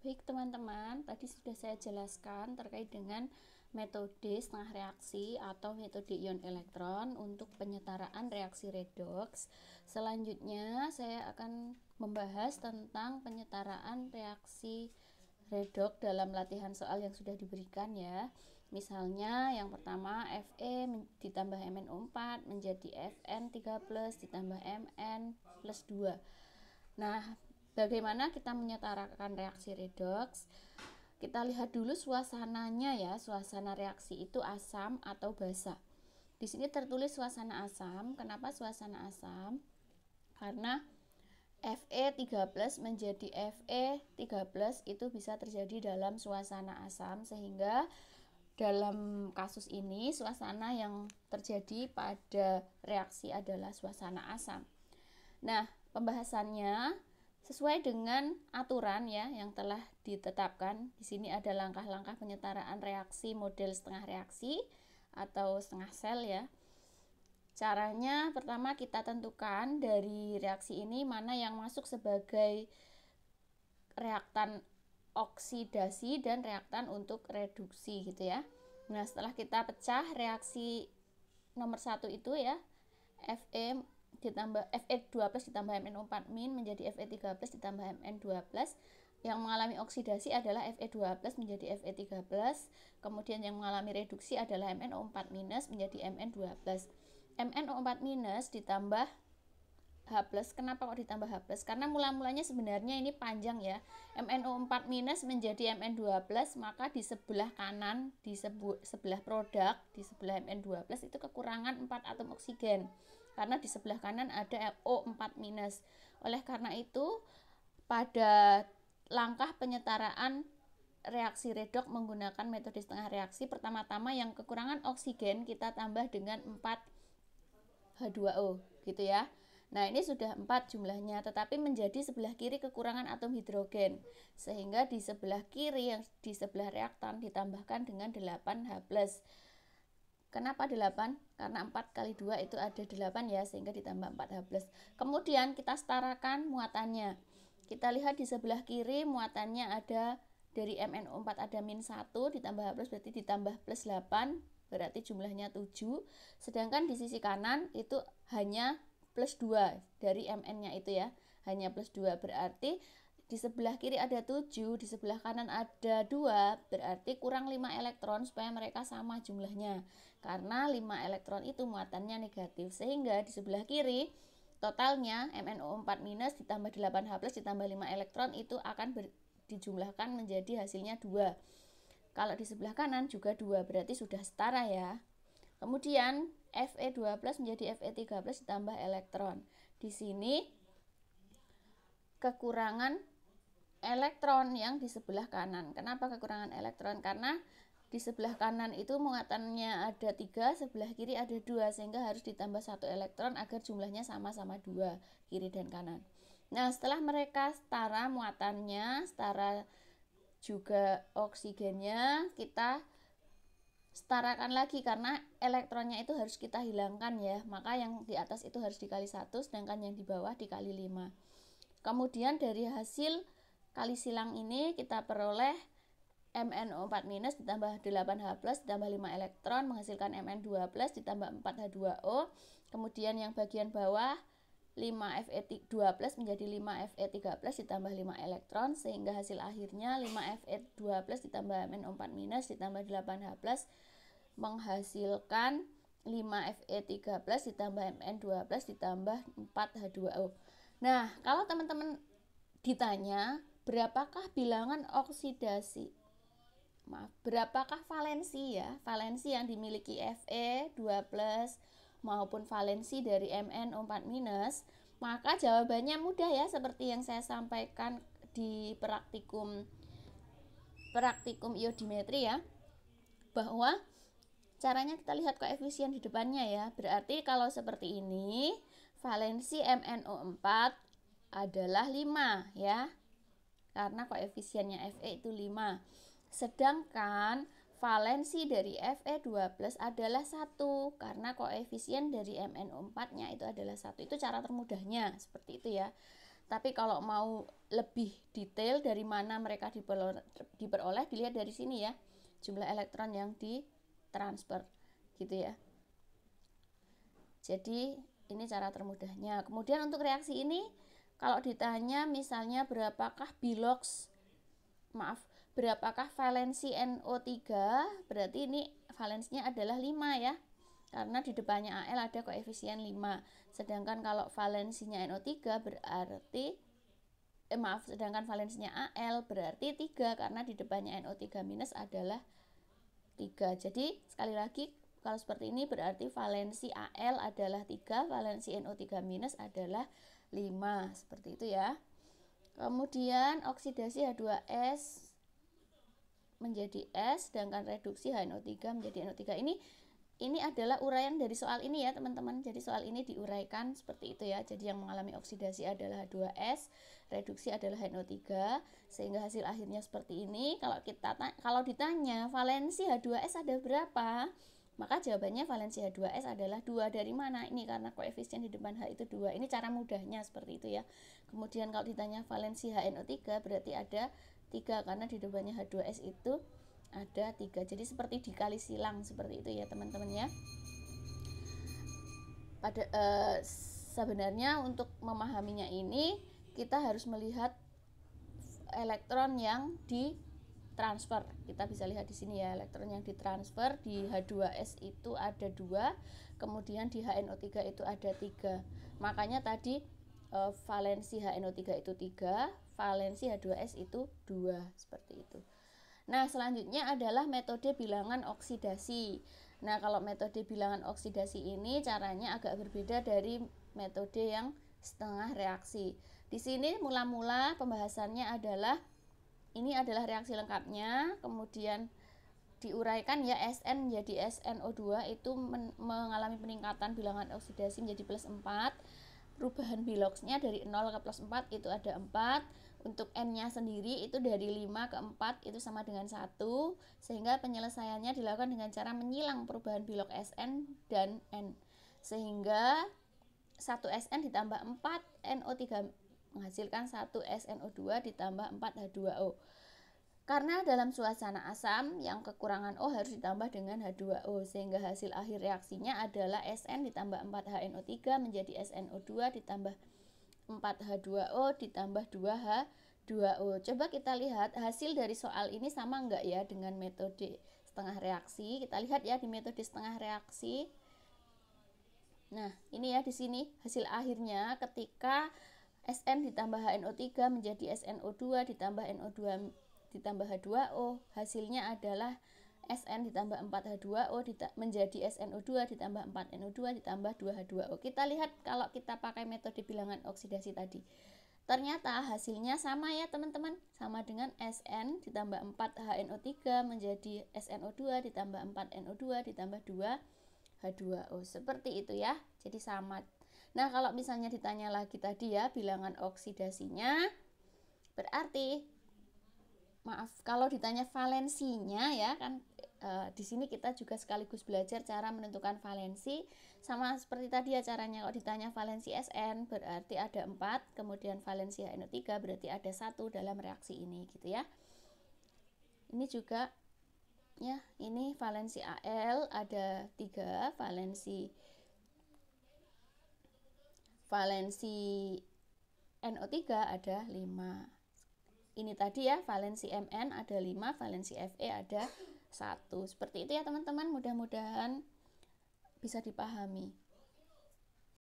Baik teman-teman, tadi sudah saya jelaskan terkait dengan metode setengah reaksi atau metode ion elektron untuk penyetaraan reaksi redox. Selanjutnya saya akan membahas tentang penyetaraan reaksi redox dalam latihan soal yang sudah diberikan ya. Misalnya yang pertama Fe ditambah MnO4 menjadi Fn3+ ditambah Mn plus 2. Nah, Bagaimana kita menyetarakan reaksi redoks? Kita lihat dulu suasananya ya, suasana reaksi itu asam atau basa. Di sini tertulis suasana asam. Kenapa suasana asam? Karena Fe3+ menjadi Fe3+ itu bisa terjadi dalam suasana asam sehingga dalam kasus ini suasana yang terjadi pada reaksi adalah suasana asam. Nah, pembahasannya sesuai dengan aturan ya yang telah ditetapkan. Di sini ada langkah-langkah penyetaraan reaksi model setengah reaksi atau setengah sel ya. Caranya pertama kita tentukan dari reaksi ini mana yang masuk sebagai reaktan oksidasi dan reaktan untuk reduksi gitu ya. Nah, setelah kita pecah reaksi nomor satu itu ya, Fe ditambah Fe12 ditambah e Mn4 min menjadi Fe13 ditambah Mn12 e yang mengalami oksidasi adalah Fe12 menjadi Fe13 kemudian yang mengalami reduksi adalah e MnO4- menjadi Mn12 MnO4- ditambah H+, kenapa kok ditambah H+, karena mula-mulanya sebenarnya ini panjang ya MnO4- menjadi Mn12 maka di sebelah kanan di sebelah produk, di sebelah Mn12 itu kekurangan 4 atom oksigen karena di sebelah kanan ada O4 minus. Oleh karena itu, pada langkah penyetaraan reaksi redok menggunakan metode setengah reaksi, pertama-tama yang kekurangan oksigen kita tambah dengan 4 H2O gitu ya. Nah, ini sudah 4 jumlahnya, tetapi menjadi sebelah kiri kekurangan atom hidrogen. Sehingga di sebelah kiri yang di sebelah reaktan ditambahkan dengan 8H+. Kenapa 8? Karena 4 kali 2 itu ada 8 ya, sehingga ditambah 4H+. Kemudian kita setarakan muatannya. Kita lihat di sebelah kiri muatannya ada dari MNO4 ada min 1 ditambah H+, berarti ditambah plus 8, berarti jumlahnya 7. Sedangkan di sisi kanan itu hanya plus 2 dari MN-nya itu ya. Hanya plus 2 berarti di sebelah kiri ada 7, di sebelah kanan ada 2, berarti kurang 5 elektron supaya mereka sama jumlahnya. Karena 5 elektron itu muatannya negatif, sehingga di sebelah kiri totalnya MnO4- ditambah 8H+ ditambah 5 elektron itu akan ber, dijumlahkan menjadi hasilnya 2. Kalau di sebelah kanan juga 2, berarti sudah setara ya. Kemudian Fe2 menjadi Fe3 ditambah elektron. Di sini kekurangan elektron yang di sebelah kanan. Kenapa kekurangan elektron? Karena di sebelah kanan itu muatannya ada tiga, sebelah kiri ada dua, sehingga harus ditambah satu elektron agar jumlahnya sama-sama dua kiri dan kanan. Nah, setelah mereka setara muatannya, setara juga oksigennya, kita setarakan lagi karena elektronnya itu harus kita hilangkan ya. Maka yang di atas itu harus dikali satu, sedangkan yang di bawah dikali lima. Kemudian dari hasil kali silang ini kita peroleh MnO4- ditambah 8H+, ditambah 5 elektron menghasilkan Mn2+, ditambah 4H2O. Kemudian yang bagian bawah 5Fe2+ menjadi 5Fe3+ ditambah 5 elektron sehingga hasil akhirnya 5Fe2+ ditambah MnO4- ditambah 8H+ menghasilkan 5Fe3+ ditambah Mn2+ ditambah 4H2O. Nah, kalau teman-teman ditanya berapakah bilangan oksidasi? Maaf, berapakah valensi ya? Valensi yang dimiliki Fe 2 plus maupun valensi dari Mn 4 minus. Maka jawabannya mudah ya seperti yang saya sampaikan di praktikum praktikum iodimetri ya. Bahwa caranya kita lihat koefisien di depannya ya. Berarti kalau seperti ini valensi MnO4 adalah 5 ya karena koefisiennya Fe itu 5. Sedangkan valensi dari Fe12 adalah 1 karena koefisien dari MnO4-nya itu adalah 1. Itu cara termudahnya seperti itu ya. Tapi kalau mau lebih detail dari mana mereka diperoleh, diperoleh dilihat dari sini ya. Jumlah elektron yang ditransfer gitu ya. Jadi ini cara termudahnya. Kemudian untuk reaksi ini kalau ditanya misalnya berapakah bilox maaf, berapakah valensi NO3? Berarti ini valensinya adalah 5 ya. Karena di depannya Al ada koefisien 5. Sedangkan kalau valensinya NO3 berarti eh, maaf, sedangkan valensinya Al berarti 3 karena di depannya NO3- minus adalah 3. Jadi sekali lagi kalau seperti ini berarti valensi Al adalah 3, valensi NO3- minus adalah 5 seperti itu ya kemudian oksidasi H2S menjadi S sedangkan reduksi HNO3 menjadi NO3 ini ini adalah uraian dari soal ini ya teman-teman jadi soal ini diuraikan seperti itu ya jadi yang mengalami oksidasi adalah H2S reduksi adalah HNO3 sehingga hasil akhirnya seperti ini kalau kita kalau ditanya valensi H2S ada berapa maka jawabannya valensi H2S adalah dua dari mana? Ini karena koefisien di depan H itu dua Ini cara mudahnya seperti itu ya. Kemudian kalau ditanya valensi HNO3 berarti ada tiga karena di depannya H2S itu ada tiga Jadi seperti dikali silang seperti itu ya teman-teman ya. Pada eh, sebenarnya untuk memahaminya ini kita harus melihat elektron yang di transfer Kita bisa lihat di sini ya, elektron yang ditransfer di H2S itu ada dua, kemudian di HNO3 itu ada tiga. Makanya tadi eh, valensi HNO3 itu tiga, valensi H2S itu dua seperti itu. Nah, selanjutnya adalah metode bilangan oksidasi. Nah, kalau metode bilangan oksidasi ini caranya agak berbeda dari metode yang setengah reaksi. Di sini mula-mula pembahasannya adalah ini adalah reaksi lengkapnya kemudian diuraikan ya SN menjadi SNO2 itu men mengalami peningkatan bilangan oksidasi menjadi plus 4 perubahan biloxnya dari 0 ke plus 4 itu ada 4 untuk N-nya sendiri itu dari 5 ke 4 itu sama dengan 1 sehingga penyelesaiannya dilakukan dengan cara menyilang perubahan bilok SN dan N sehingga 1 SN ditambah 4 NO3 menghasilkan 1 SNO2 ditambah 4 H2O. Karena dalam suasana asam yang kekurangan O harus ditambah dengan H2O sehingga hasil akhir reaksinya adalah SN ditambah 4 HNO3 menjadi SNO2 ditambah 4 H2O ditambah 2 H2O. Coba kita lihat hasil dari soal ini sama enggak ya dengan metode setengah reaksi. Kita lihat ya di metode setengah reaksi. Nah, ini ya di sini hasil akhirnya ketika SN ditambah HNO3 menjadi SNO2 ditambah NO2 ditambah H2O. Hasilnya adalah SN ditambah 4H2O menjadi SNO2 ditambah 4NO2 ditambah 2H2O. Kita lihat kalau kita pakai metode bilangan oksidasi tadi. Ternyata hasilnya sama ya teman-teman, sama dengan SN ditambah 4HNO3 menjadi SNO2 ditambah 4NO2 ditambah 2 H2O. Seperti itu ya. Jadi sama Nah, kalau misalnya ditanya lagi tadi ya bilangan oksidasinya berarti maaf kalau ditanya valensinya ya kan e, di sini kita juga sekaligus belajar cara menentukan valensi sama seperti tadi ya caranya kalau ditanya valensi SN berarti ada 4 kemudian valensi HNO3 berarti ada satu dalam reaksi ini gitu ya ini juga ya ini valensi AL ada tiga valensi valensi NO3 ada 5. Ini tadi ya, valensi MN ada 5, valensi Fe ada 1. Seperti itu ya teman-teman, mudah-mudahan bisa dipahami.